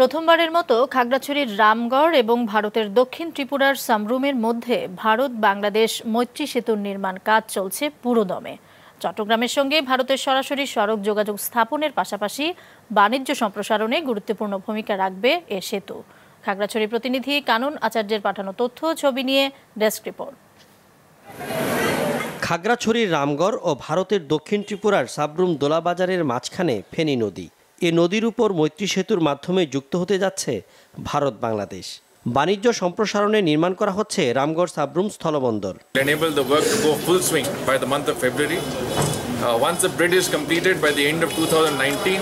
প্রথমবারের মতো খাগড়াছড়ির রামগড় এবং ভারতের দক্ষিণ ত্রিপুরার সামরুমের মধ্যে ভারত বাংলাদেশ মৈত্রী সেতুর নির্মাণ কাজ চলছে পুরোদমে চট্টগ্রামের সঙ্গে ভারতের সরাসরি সড়ক যোগাযোগ স্থাপনের পাশাপাশি বাণিজ্য সম্প্রসারণে গুরুত্বপূর্ণ ভূমিকা রাখবে এ সেতু খাগড়াছড়ি প্রতিনিধি কানুন আচার্যের পাঠানো তথ্য ছবি নিয়ে ডেস্ক রিপোর্ট খাগড়াছড়ির রামগড় ও ভারতের দক্ষিণ ত্রিপুরার সাবরুম দোলাবাজারের মাঝখানে ফেনী নদী এ নদীর উপর মৈত্রী সেতুর মাধ্যমে যুক্ত হতে যাচ্ছে ভারত বাংলাদেশ বাণিজ্য সম্প্রসারণে নির্মাণ করা হচ্ছে রামগড় সাবরুম স্থলবন্দর enable the work to go full swing by the month of February. Uh, once the bridge is completed by the end of 2019,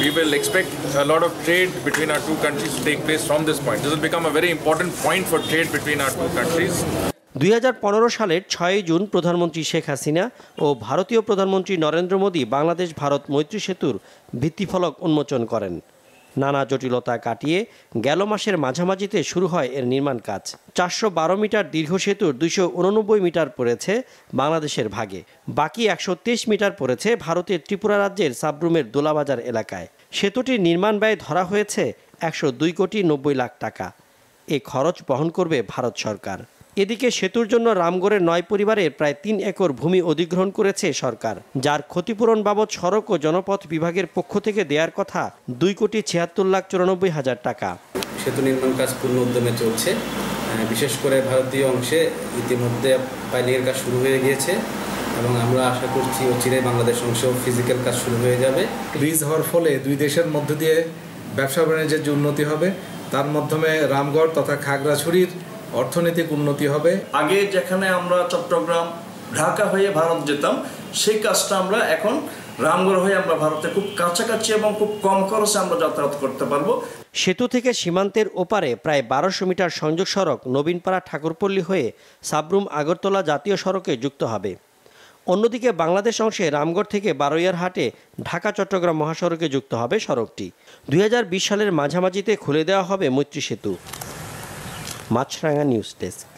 we will expect a lot of trade between our two countries to take place from this point. This will become a very important point for trade between our two countries. দুই সালের ছয় June প্রধানমন্ত্রী শেখ হাসিনা ও ভারতীয় প্রধানমন্ত্রী নরেন্দ্র মোদী বাংলাদেশ ভারত মৈত্রী সেতুর ভিত্তিফলক উন্মোচন করেন নানা জটিলতা কাটিয়ে গেল মাসের মাঝামাঝিতে শুরু হয় এর নির্মাণ কাজ চারশো বারো মিটার দীর্ঘ সেতুর দুইশো উননব্বই মিটার পড়েছে বাংলাদেশের ভাগে বাকি একশো মিটার পড়েছে ভারতের ত্রিপুরা রাজ্যের সাবরুমের দোলাবাজার এলাকায় সেতুটির নির্মাণ ব্যয় ধরা হয়েছে একশো দুই কোটি নব্বই লাখ টাকা এ খরচ বহন করবে ভারত সরকার এদিকে সেতুর জন্য রামগড়ের নয় পরিবারের প্রায় তিন একর ভূমি অধিগ্রহণ করেছে সরকার যার ক্ষতিপূরণ বাবদ সড়ক ও জনপথ বিভাগের পক্ষ থেকে দেওয়ার কথা দুই কোটি ছিয়াত্তর লাখ চুরানব্বই হাজার টাকা সেতু নির্মাণ কাজ পূর্ণ উদ্যমে চলছে বিশেষ করে ভারতীয় অংশে ইতিমধ্যে পাইলিংয়ের কাজ শুরু হয়ে গিয়েছে এবং আমরা আশা করছি চিরে বাংলাদেশ অংশেও ফিজিক্যাল কাজ শুরু হয়ে যাবে ব্রিজ হওয়ার ফলে দুই দেশের মধ্য দিয়ে ব্যবসা বাণিজ্যের যে উন্নতি হবে তার মাধ্যমে রামগড় তথা খাগড়াছড়ির অর্থনৈতিক উন্নতি হবে আগে যেখানে আমরা চট্টগ্রাম ঢাকা হয়ে ভারত যেতাম সেই কাজটা আমরা এখন রামগড় হয়ে আমরা ভারতে খুব কাছাকাছি এবং খুব কম খরচে আমরা যাতায়াত করতে পারবো সেতু থেকে সীমান্তের ওপারে প্রায় বারোশো মিটার সংযোগ সড়ক নবীনপাড়া ঠাকুরপল্লী হয়ে সাবরুম আগরতলা জাতীয় সড়কে যুক্ত হবে অন্যদিকে বাংলাদেশ অংশে রামগড় থেকে বারোয়ার হাটে ঢাকা চট্টগ্রাম মহাসড়কে যুক্ত হবে সড়কটি দুই সালের মাঝামাঝিতে খুলে দেওয়া হবে মৈত্রী সেতু মাছরাঙা নিউজ ডেস্ক